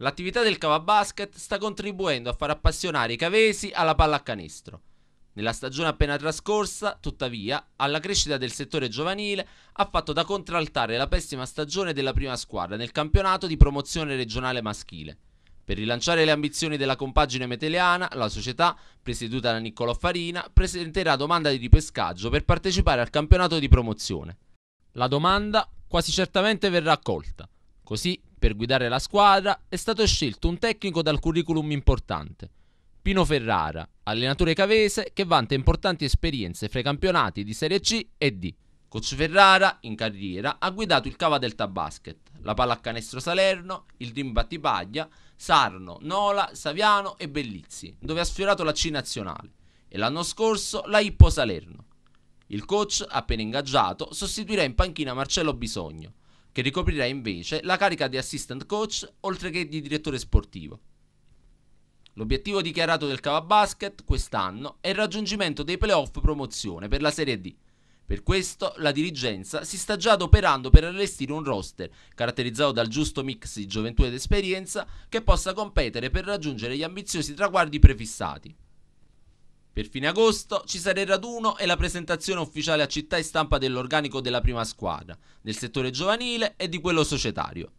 L'attività del Cava Basket sta contribuendo a far appassionare i cavesi alla pallacanestro. Nella stagione appena trascorsa, tuttavia, alla crescita del settore giovanile ha fatto da contraltare la pessima stagione della prima squadra nel campionato di promozione regionale maschile. Per rilanciare le ambizioni della compagine meteleana, la società, presieduta da Niccolò Farina, presenterà domanda di ripescaggio per partecipare al campionato di promozione. La domanda quasi certamente verrà accolta, così per guidare la squadra è stato scelto un tecnico dal curriculum importante, Pino Ferrara, allenatore cavese che vanta importanti esperienze fra i campionati di Serie C e D. Coach Ferrara, in carriera, ha guidato il Cava Delta Basket, la Pallacanestro Salerno, il Team Battipaglia, Sarno, Nola, Saviano e Bellizzi, dove ha sfiorato la C nazionale, e l'anno scorso la Ippo Salerno. Il coach, appena ingaggiato, sostituirà in panchina Marcello Bisogno, che ricoprirà invece la carica di assistant coach oltre che di direttore sportivo. L'obiettivo dichiarato del Cava Basket quest'anno è il raggiungimento dei playoff promozione per la Serie D. Per questo la dirigenza si sta già adoperando per allestire un roster caratterizzato dal giusto mix di gioventù ed esperienza che possa competere per raggiungere gli ambiziosi traguardi prefissati. Per fine agosto ci sarà il raduno e la presentazione ufficiale a città e stampa dell'organico della prima squadra, del settore giovanile e di quello societario.